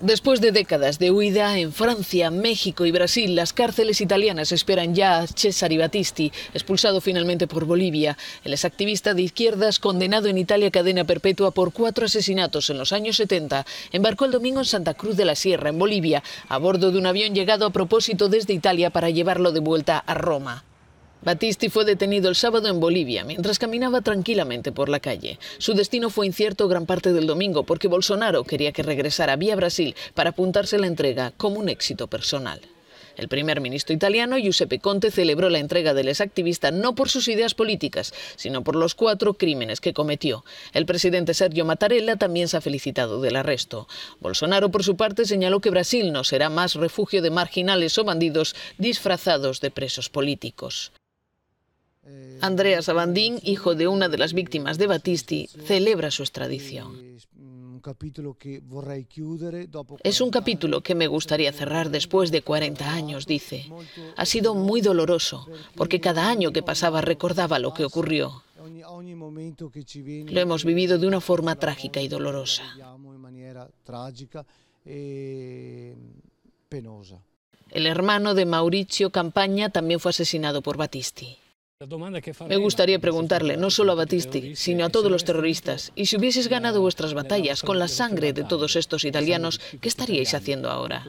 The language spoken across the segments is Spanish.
Después de décadas de huida en Francia, México y Brasil, las cárceles italianas esperan ya a Cesare Battisti, expulsado finalmente por Bolivia. El exactivista de izquierdas, condenado en Italia a cadena perpetua por cuatro asesinatos en los años 70, embarcó el domingo en Santa Cruz de la Sierra, en Bolivia, a bordo de un avión llegado a propósito desde Italia para llevarlo de vuelta a Roma. Batisti fue detenido el sábado en Bolivia mientras caminaba tranquilamente por la calle. Su destino fue incierto gran parte del domingo porque Bolsonaro quería que regresara vía Brasil para apuntarse la entrega como un éxito personal. El primer ministro italiano Giuseppe Conte celebró la entrega del exactivista no por sus ideas políticas, sino por los cuatro crímenes que cometió. El presidente Sergio Mattarella también se ha felicitado del arresto. Bolsonaro, por su parte, señaló que Brasil no será más refugio de marginales o bandidos disfrazados de presos políticos. Andrea Sabandín, hijo de una de las víctimas de Batisti, celebra su extradición. Es un capítulo que me gustaría cerrar después de 40 años, dice. Ha sido muy doloroso, porque cada año que pasaba recordaba lo que ocurrió. Lo hemos vivido de una forma trágica y dolorosa. El hermano de Mauricio Campaña también fue asesinado por Batisti. Me gustaría preguntarle, no solo a Battisti, sino a todos los terroristas, y si hubieses ganado vuestras batallas con la sangre de todos estos italianos, ¿qué estaríais haciendo ahora?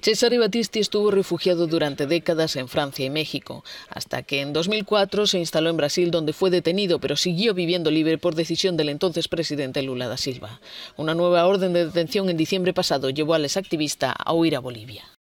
Cesare Battisti estuvo refugiado durante décadas en Francia y México, hasta que en 2004 se instaló en Brasil donde fue detenido, pero siguió viviendo libre por decisión del entonces presidente Lula da Silva. Una nueva orden de detención en diciembre pasado llevó al exactivista a huir a Bolivia.